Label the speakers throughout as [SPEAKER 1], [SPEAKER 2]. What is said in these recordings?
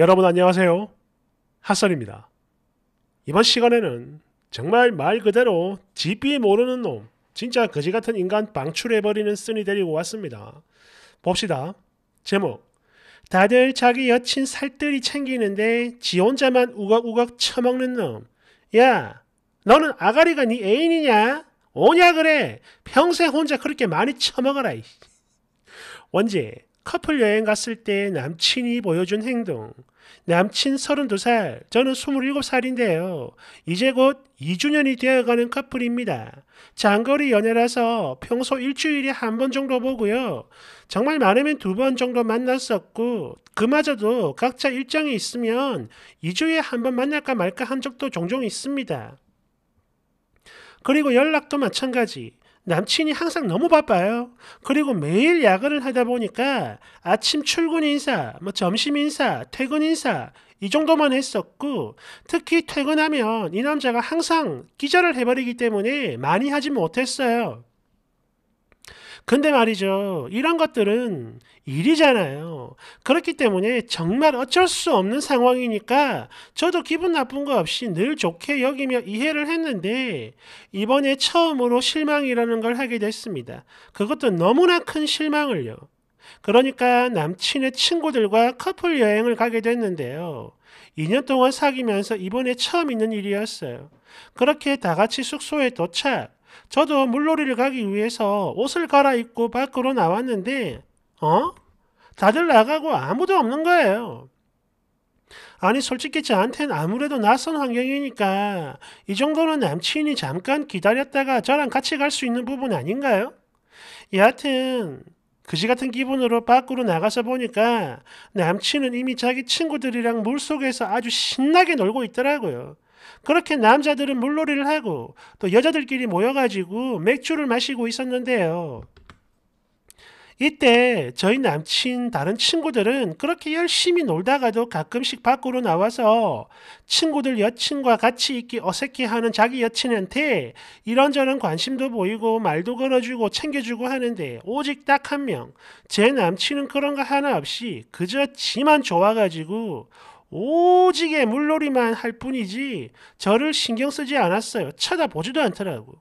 [SPEAKER 1] 여러분 안녕하세요. 핫설입니다. 이번 시간에는 정말 말 그대로 집이 모르는 놈, 진짜 거지 같은 인간 방출해버리는 쓴이 데리고 왔습니다. 봅시다. 제목 다들 자기 여친 살뜰히 챙기는데 지 혼자만 우걱우걱 처먹는 놈. 야, 너는 아가리가 네 애인이냐? 오냐 그래. 평생 혼자 그렇게 많이 처먹어라. 원제 커플 여행 갔을 때 남친이 보여준 행동. 남친 32살, 저는 27살인데요. 이제 곧 2주년이 되어가는 커플입니다. 장거리 연애라서 평소 일주일에 한 번 정도 보고요. 정말 많으면 두 번 정도 만났었고, 그마저도 각자 일정이 있으면 2주에 한 번 만날까 말까 한 적도 종종 있습니다. 그리고 연락도 마찬가지. 남친이 항상 너무 바빠요. 그리고 매일 야근을 하다 보니까 아침 출근 인사, 뭐 점심 인사, 퇴근 인사 이 정도만 했었고 특히 퇴근하면 이 남자가 항상 기절을 해버리기 때문에 많이 하지 못했어요. 근데 말이죠. 이런 것들은 일이잖아요. 그렇기 때문에 정말 어쩔 수 없는 상황이니까 저도 기분 나쁜 거 없이 늘 좋게 여기며 이해를 했는데 이번에 처음으로 실망이라는 걸 하게 됐습니다. 그것도 너무나 큰 실망을요. 그러니까 남친의 친구들과 커플 여행을 가게 됐는데요. 2년 동안 사귀면서 이번에 처음 있는 일이었어요. 그렇게 다 같이 숙소에 도착. 저도 물놀이를 가기 위해서 옷을 갈아입고 밖으로 나왔는데, 어? 다들 나가고 아무도 없는 거예요. 아니, 솔직히 저한텐 아무래도 낯선 환경이니까 이 정도는 남친이 잠깐 기다렸다가 저랑 같이 갈 수 있는 부분 아닌가요? 여하튼, 그지 같은 기분으로 밖으로 나가서 보니까 남친은 이미 자기 친구들이랑 물속에서 아주 신나게 놀고 있더라고요. 그렇게 남자들은 물놀이를 하고 또 여자들끼리 모여가지고 맥주를 마시고 있었는데요. 이때 저희 남친 다른 친구들은 그렇게 열심히 놀다가도 가끔씩 밖으로 나와서 친구들 여친과 같이 있기 어색해하는 자기 여친한테 이런저런 관심도 보이고 말도 걸어주고 챙겨주고 하는데 오직 딱 한 명, 제 남친은 그런 거 하나 없이 그저 지만 좋아가지고 오지게 물놀이만 할 뿐이지 저를 신경 쓰지 않았어요. 쳐다보지도 않더라고.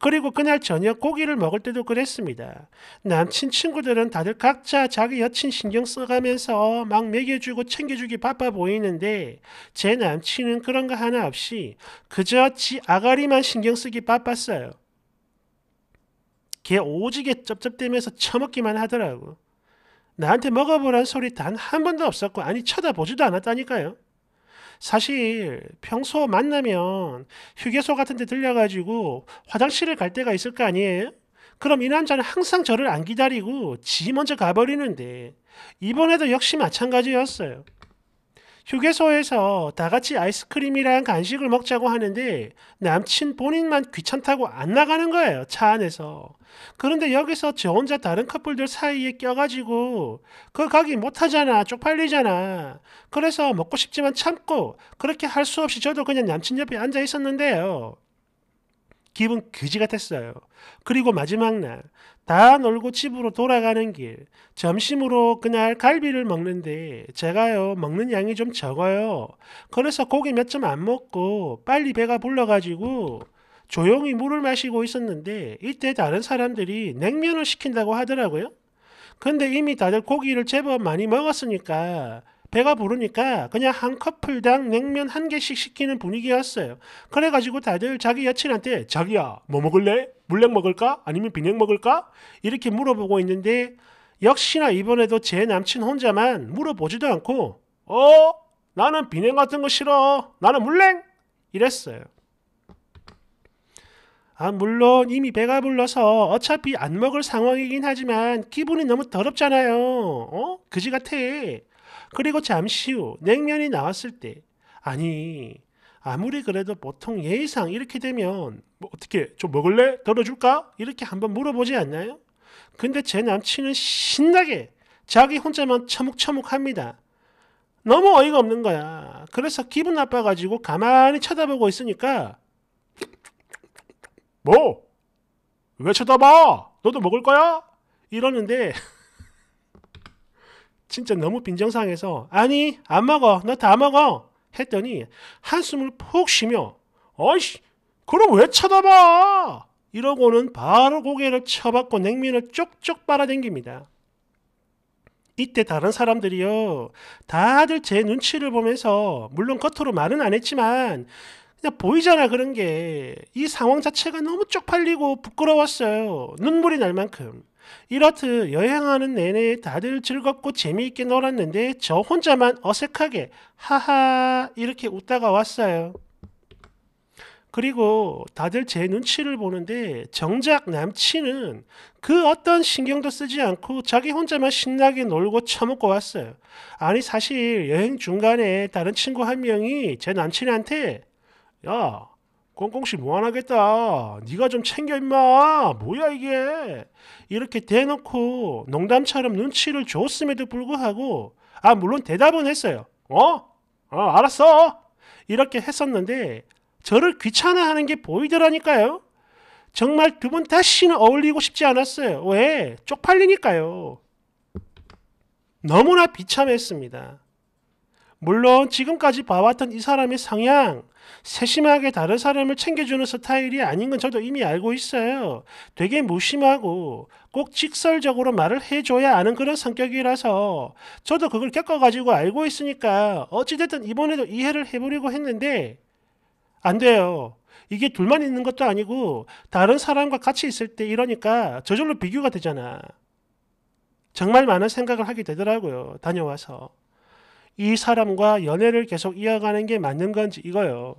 [SPEAKER 1] 그리고 그날 저녁 고기를 먹을 때도 그랬습니다. 남친 친구들은 다들 각자 자기 여친 신경 써가면서 막 먹여주고 챙겨주기 바빠 보이는데 제 남친은 그런 거 하나 없이 그저 지 아가리만 신경 쓰기 바빴어요. 걔 오지게 쩝쩝대면서 처먹기만 하더라고. 나한테 먹어보란 소리 단 한 번도 없었고 아니 쳐다보지도 않았다니까요. 사실 평소 만나면 휴게소 같은 데 들려가지고 화장실을 갈 때가 있을 거 아니에요? 그럼 이 남자는 항상 저를 안 기다리고 지 먼저 가버리는데 이번에도 역시 마찬가지였어요. 휴게소에서 다 같이 아이스크림이랑 간식을 먹자고 하는데 남친 본인만 귀찮다고 안 나가는 거예요. 차 안에서. 그런데 여기서 저 혼자 다른 커플들 사이에 껴가지고 그 가기 못하잖아. 쪽팔리잖아. 그래서 먹고 싶지만 참고 그렇게 할 수 없이 저도 그냥 남친 옆에 앉아 있었는데요. 기분 그지 같았어요. 그리고 마지막 날, 다 놀고 집으로 돌아가는 길, 점심으로 그날 갈비를 먹는데, 제가요, 먹는 양이 좀 적어요. 그래서 고기 몇 점 안 먹고, 빨리 배가 불러가지고, 조용히 물을 마시고 있었는데, 이때 다른 사람들이 냉면을 시킨다고 하더라고요. 근데 이미 다들 고기를 제법 많이 먹었으니까, 배가 부르니까 그냥 한 커플당 냉면 한 개씩 시키는 분위기였어요. 그래가지고 다들 자기 여친한테 자기야 뭐 먹을래? 물냉 먹을까? 아니면 비냉 먹을까? 이렇게 물어보고 있는데 역시나 이번에도 제 남친 혼자만 물어보지도 않고 어? 나는 비냉 같은 거 싫어. 나는 물냉! 이랬어요. 아, 물론 이미 배가 불러서 어차피 안 먹을 상황이긴 하지만 기분이 너무 더럽잖아요. 어? 그지 같아. 그리고 잠시 후 냉면이 나왔을 때 아니 아무리 그래도 보통 예의상 이렇게 되면 뭐 어떻게 좀 먹을래? 덜어줄까? 이렇게 한번 물어보지 않나요? 근데 제 남친은 신나게 자기 혼자만 처묵처묵합니다. 너무 어이가 없는 거야. 그래서 기분 나빠가지고 가만히 쳐다보고 있으니까 뭐? 왜 쳐다봐? 너도 먹을 거야? 이러는데 진짜 너무 빈정상해서 아니 안 먹어 너 다 먹어 했더니 한숨을 푹 쉬며 어이씨 그럼 왜 쳐다봐 이러고는 바로 고개를 쳐박고 냉면을 쪽쪽 빨아당깁니다. 이때 다른 사람들이요 다들 제 눈치를 보면서 물론 겉으로 말은 안 했지만 그냥 보이잖아 그런 게 이 상황 자체가 너무 쪽팔리고 부끄러웠어요 눈물이 날 만큼 이렇듯 여행하는 내내 다들 즐겁고 재미있게 놀았는데 저 혼자만 어색하게 하하 이렇게 웃다가 왔어요. 그리고 다들 제 눈치를 보는데 정작 남친은 그 어떤 신경도 쓰지 않고 자기 혼자만 신나게 놀고 처먹고 왔어요. 아니 사실 여행 중간에 다른 친구 한 명이 제 남친한테 야 꽁꽁씨 뭐안하겠다 네가 좀 챙겨 임마 뭐야 이게 이렇게 대놓고 농담처럼 눈치를 줬음에도 불구하고 아 물론 대답은 했어요 어? 어 알았어 이렇게 했었는데 저를 귀찮아하는 게 보이더라니까요 정말 두 분 다시는 어울리고 싶지 않았어요 왜? 쪽팔리니까요 너무나 비참했습니다 물론 지금까지 봐왔던 이 사람의 성향 세심하게 다른 사람을 챙겨주는 스타일이 아닌 건 저도 이미 알고 있어요. 되게 무심하고 꼭 직설적으로 말을 해줘야 아는 그런 성격이라서 저도 그걸 겪어가지고 알고 있으니까 어찌됐든 이번에도 이해를 해보려고 했는데 안 돼요. 이게 둘만 있는 것도 아니고 다른 사람과 같이 있을 때 이러니까 저절로 비교가 되잖아. 정말 많은 생각을 하게 되더라고요. 다녀와서. 이 사람과 연애를 계속 이어가는 게 맞는 건지 이거요.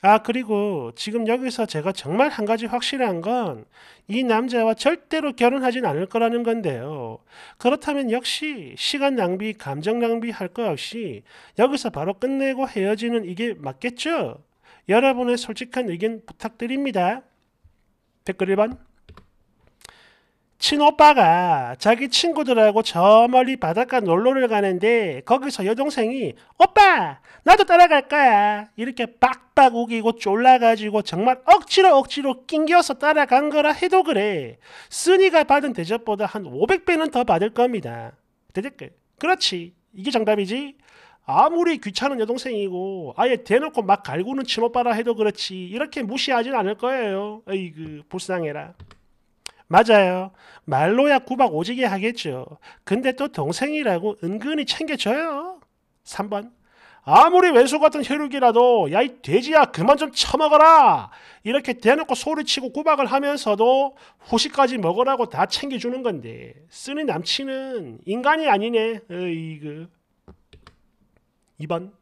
[SPEAKER 1] 아, 그리고 지금 여기서 제가 정말 한 가지 확실한 건 이 남자와 절대로 결혼하진 않을 거라는 건데요. 그렇다면 역시 시간 낭비, 감정 낭비 할 거 없이 여기서 바로 끝내고 헤어지는 이게 맞겠죠? 여러분의 솔직한 의견 부탁드립니다. 댓글 1번. 친오빠가 자기 친구들하고 저 멀리 바닷가 놀러를 가는데 거기서 여동생이 오빠 나도 따라갈 거야 이렇게 빡빡 우기고 쫄라가지고 정말 억지로 억지로 낑겨서 따라간 거라 해도 그래 쓰니가 받은 대접보다 한 500배는 더 받을 겁니다 대댓글 그렇지 이게 정답이지 아무리 귀찮은 여동생이고 아예 대놓고 막 갈구는 친오빠라 해도 그렇지 이렇게 무시하진 않을 거예요 에이그 불쌍해라 맞아요. 말로야 구박 오지게 하겠죠. 근데 또 동생이라고 은근히 챙겨줘요. 3번. 아무리 외소 같은 혈육이라도 야 이 돼지야 그만 좀 처먹어라 이렇게 대놓고 소리치고 구박을 하면서도 후식까지 먹으라고 다 챙겨주는 건데 쓰는 남친은 인간이 아니네 으이그 2번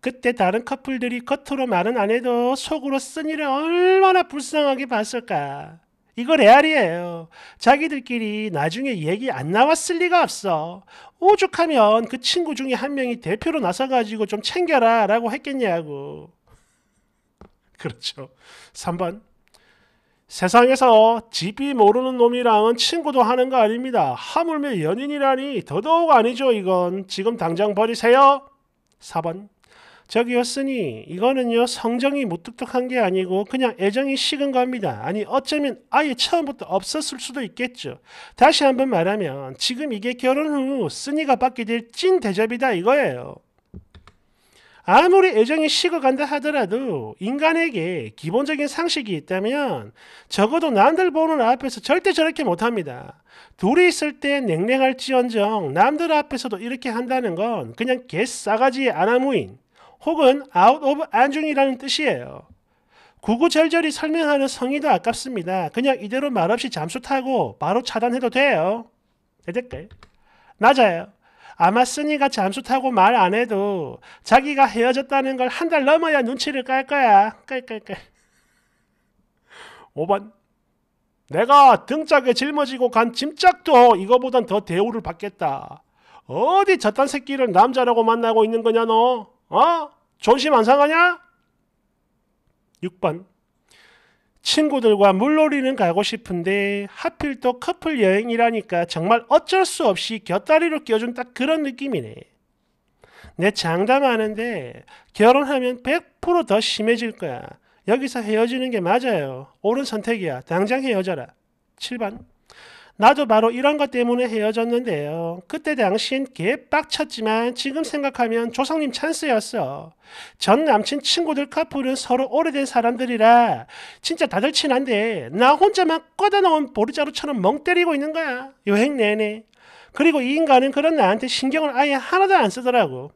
[SPEAKER 1] 그때 다른 커플들이 겉으로 말은 안 해도 속으로 쓴 일을 얼마나 불쌍하게 봤을까 이거 레알이에요. 자기들끼리 나중에 얘기 안 나왔을 리가 없어. 오죽하면 그 친구 중에 한 명이 대표로 나서가지고 좀 챙겨라 라고 했겠냐고. 그렇죠. 3번. 세상에서 집이 모르는 놈이랑은 친구도 하는 거 아닙니다. 하물며 연인이라니 더더욱 아니죠 이건. 지금 당장 버리세요. 4번. 저기였으니 이거는요 성정이 무뚝뚝한 게 아니고 그냥 애정이 식은 겁니다. 아니 어쩌면 아예 처음부터 없었을 수도 있겠죠. 다시 한번 말하면 지금 이게 결혼 후 쓰니가 받게 될 찐 대접이다 이거예요. 아무리 애정이 식어간다 하더라도 인간에게 기본적인 상식이 있다면 적어도 남들 보는 앞에서 절대 저렇게 못합니다. 둘이 있을 때 냉랭할지언정 남들 앞에서도 이렇게 한다는 건 그냥 개싸가지의 아나무인 혹은 out of 안중이라는 뜻이에요. 구구절절히 설명하는 성의도 아깝습니다. 그냥 이대로 말없이 잠수 타고 바로 차단해도 돼요. 됐댓글요 낮아요. 아마 쓰니가 잠수 타고 말 안 해도 자기가 헤어졌다는 걸 한 달 넘어야 눈치를 깔 거야. 깔깔깔. 5번. 내가 등짝에 짊어지고 간 짐짝도 이거보단 더 대우를 받겠다. 어디 저딴 새끼를 남자라고 만나고 있는 거냐 너? 어? 존심 안 상하냐? 6번 친구들과 물놀이는 가고 싶은데 하필 또 커플 여행이라니까 정말 어쩔 수 없이 곁다리로 껴준 딱 그런 느낌이네. 내 장담하는데 결혼하면 100%더 심해질 거야. 여기서 헤어지는 게 맞아요. 옳은 선택이야. 당장 헤어져라. 7번 나도 바로 이런 것 때문에 헤어졌는데요. 그때 당신 개빡쳤지만 지금 생각하면 조상님 찬스였어. 전 남친 친구들 커플은 서로 오래된 사람들이라 진짜 다들 친한데 나 혼자만 꺼다 놓은 보리자루처럼 멍 때리고 있는 거야. 여행 내내. 그리고 이 인간은 그런 나한테 신경을 아예 하나도 안 쓰더라고.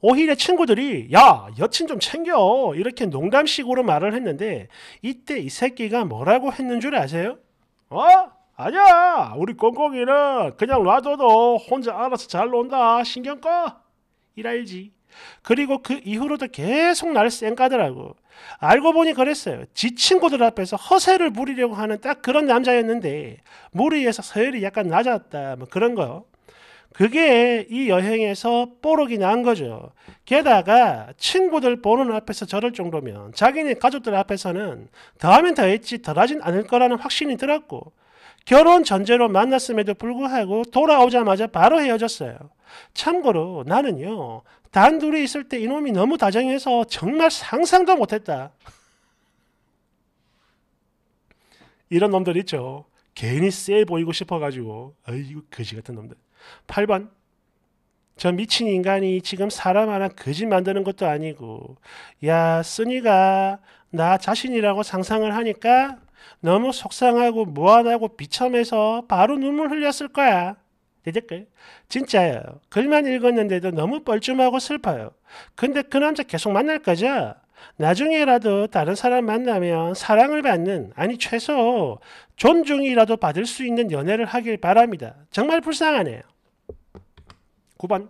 [SPEAKER 1] 오히려 친구들이 야 여친 좀 챙겨 이렇게 농담식으로 말을 했는데 이때 이 새끼가 뭐라고 했는 줄 아세요? 어? 아니야. 우리 꽁꽁이는 그냥 놔둬도 혼자 알아서 잘 논다. 신경 꺼. 이랄지. 그리고 그 이후로도 계속 날 쌩까더라고. 알고 보니 그랬어요. 지 친구들 앞에서 허세를 부리려고 하는 딱 그런 남자였는데 무리해서 서열이 약간 낮았다. 뭐 그런 거요. 그게 이 여행에서 뽀록이 난 거죠. 게다가 친구들 보는 앞에서 저럴 정도면 자기네 가족들 앞에서는 더하면 더했지 덜하진 않을 거라는 확신이 들었고 결혼 전제로 만났음에도 불구하고 돌아오자마자 바로 헤어졌어요. 참고로 나는요, 단둘이 있을 때 이놈이 너무 다정해서 정말 상상도 못했다. 이런 놈들 있죠. 괜히 쎄 보이고 싶어가지고, 아이고, 거지 같은 놈들. 8번 저 미친 인간이 지금 사람 하나 거짓 만드는 것도 아니고 야 쓰니가 나 자신이라고 상상을 하니까 너무 속상하고 무안하고 비참해서 바로 눈물 흘렸을 거야. 대댓글 진짜예요. 글만 읽었는데도 너무 뻘쭘하고 슬퍼요. 근데 그 남자 계속 만날 거죠? 나중에라도 다른 사람 만나면 사랑을 받는, 아니 최소 존중이라도 받을 수 있는 연애를 하길 바랍니다. 정말 불쌍하네요. 9번.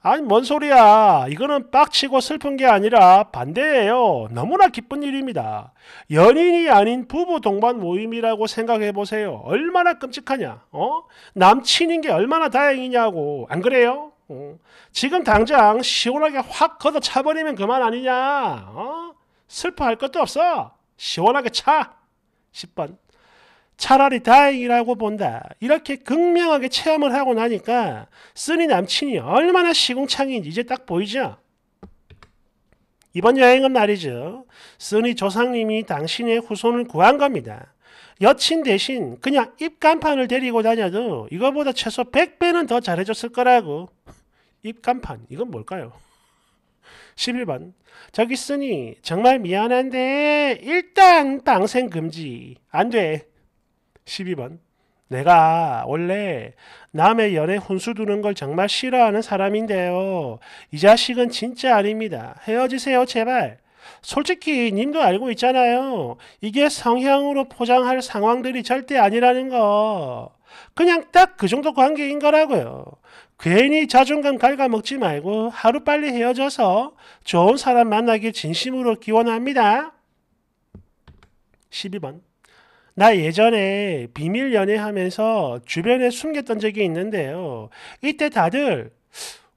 [SPEAKER 1] 아니 뭔 소리야 이거는 빡치고 슬픈 게 아니라 반대예요 너무나 기쁜 일입니다 연인이 아닌 부부 동반 모임이라고 생각해 보세요 얼마나 끔찍하냐 어 남친인 게 얼마나 다행이냐고 안 그래요 어? 지금 당장 시원하게 확 걷어 차버리면 그만 아니냐. 어? 슬퍼할 것도 없어. 시원하게 차. 10번. 차라리 다행이라고 본다. 이렇게 극명하게 체험을 하고 나니까 쓰니 남친이 얼마나 시궁창인지 이제 딱 보이죠? 이번 여행은 말이죠. 쓰니 조상님이 당신의 후손을 구한 겁니다. 여친 대신 그냥 입간판을 데리고 다녀도 이거보다 최소 100배는 더 잘해줬을 거라고. 입간판 이건 뭘까요? 11번 저기 쓰니 정말 미안한데 일단 방생 금지 안돼 12번 내가 원래 남의 연애 혼수 두는 걸 정말 싫어하는 사람인데요. 이 자식은 진짜 아닙니다. 헤어지세요 제발. 솔직히 님도 알고 있잖아요. 이게 성향으로 포장할 상황들이 절대 아니라는 거. 그냥 딱 그 정도 관계인 거라고요. 괜히 자존감 갉아먹지 말고 하루빨리 헤어져서 좋은 사람 만나길 진심으로 기원합니다. 12번 나 예전에 비밀 연애하면서 주변에 숨겼던 적이 있는데요. 이때 다들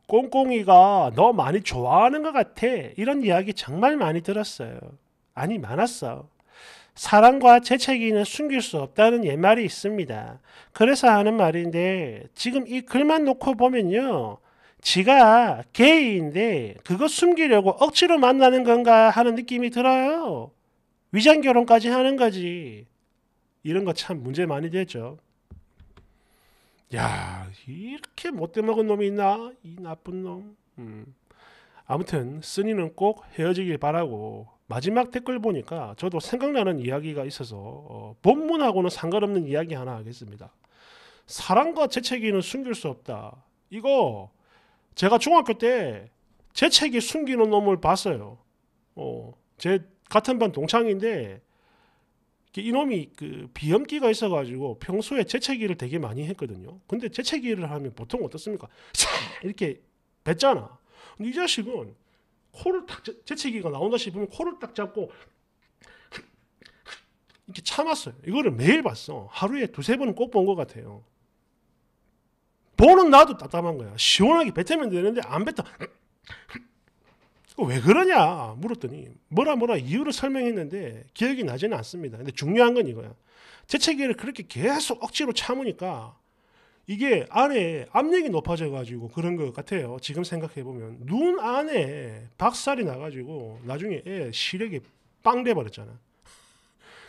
[SPEAKER 1] 꽁꽁이가 너 많이 좋아하는 것 같아. 이런 이야기 정말 많이 들었어요. 아니 많았어. 사랑과 재채기는 숨길 수 없다는 옛말이 있습니다. 그래서 하는 말인데 지금 이 글만 놓고 보면요. 지가 게이인데 그거 숨기려고 억지로 만나는 건가 하는 느낌이 들어요. 위장 결혼까지 하는 거지. 이런 거 참 문제 많이 되죠. 야 이렇게 못돼 먹은 놈이 있나? 이 나쁜 놈. 음. 아무튼 쓰니는 꼭 헤어지길 바라고 마지막 댓글 보니까 저도 생각나는 이야기가 있어서 어, 본문하고는 상관없는 이야기 하나 하겠습니다. 사랑과 재채기는 숨길 수 없다. 이거 제가 중학교 때 재채기 숨기는 놈을 봤어요. 어, 제 같은 반 동창인데 이놈이 그 비염기가 있어가지고 평소에 재채기를 되게 많이 했거든요. 근데 재채기를 하면 보통 어떻습니까? 이렇게 뱉잖아. 근데 이 자식은 코를 딱 재채기가 나온다 싶으면 코를 딱 잡고 이렇게 참았어요. 이거를 매일 봤어. 하루에 두세 번은 꼭 본 것 같아요. 보는 나도 답답한 거야. 시원하게 뱉으면 되는데 안 뱉어. 왜 그러냐 물었더니 뭐라 뭐라 이유를 설명했는데 기억이 나지는 않습니다. 근데 중요한 건 이거야. 재채기를 그렇게 계속 억지로 참으니까 이게 안에 압력이 높아져 가지고 그런 것 같아요. 지금 생각해 보면 눈 안에 박살이 나 가지고 나중에 애 시력이 빵돼 버렸잖아.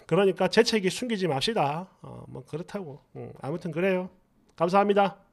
[SPEAKER 1] 그러니까 재채기 숨기지 맙시다. 어, 뭐 그렇다고. 음, 아무튼 그래요. 감사합니다.